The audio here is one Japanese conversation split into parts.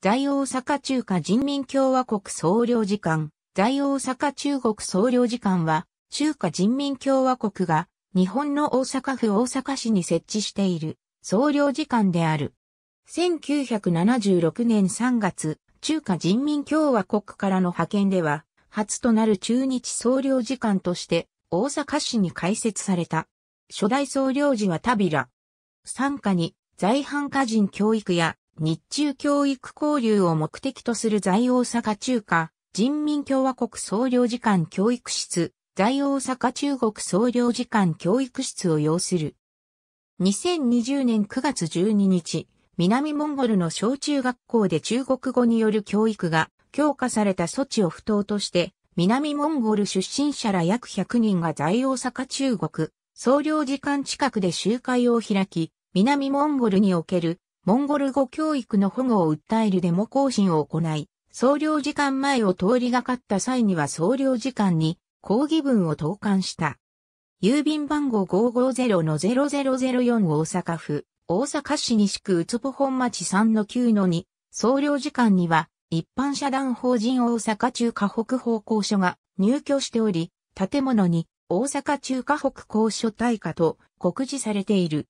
在大阪中華人民共和国総領事館、在大阪中国総領事館は、中華人民共和国が、日本の大阪府大阪市に設置している、総領事館である。1976年3月、中華人民共和国からの派遣では、初となる中日総領事館として、大阪市に開設された。初代総領事は田平。参加に、在阪華人教育や日中教育交流を目的とする在大阪中華人民共和国総領事館教育室、在大阪中国総領事館教育室を要する。2020年9月12日、南モンゴルの小中学校で中国語による教育が強化された措置を不当として、南モンゴル出身者ら約100人が在大阪中国、総領事館近くで集会を開き、南モンゴルにおけるモンゴル語教育の保護を訴えるデモ行進を行い、総領時間前を通りがかった際には総領時間に抗議文を投函した。郵便番号550-0004大阪府、大阪市西区宇都保本町3-9-2、総領時間には、一般社団法人大阪中華北方向所が入居しており、建物に大阪中華北交所大化と告示されている。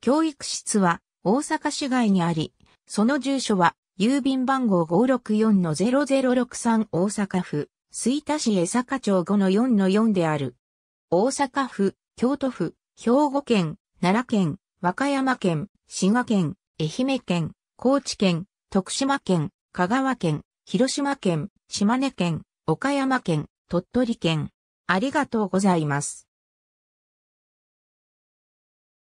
教育室は大阪市外にあり、その住所は、郵便番号564-0063大阪府、水田市江坂町5-4-4である。大阪府、京都府、兵庫県、奈良県、和歌山県、滋賀県、愛媛県、高知県、徳島県、香川県、広島県、島根県、岡山県、鳥取県。ありがとうございます。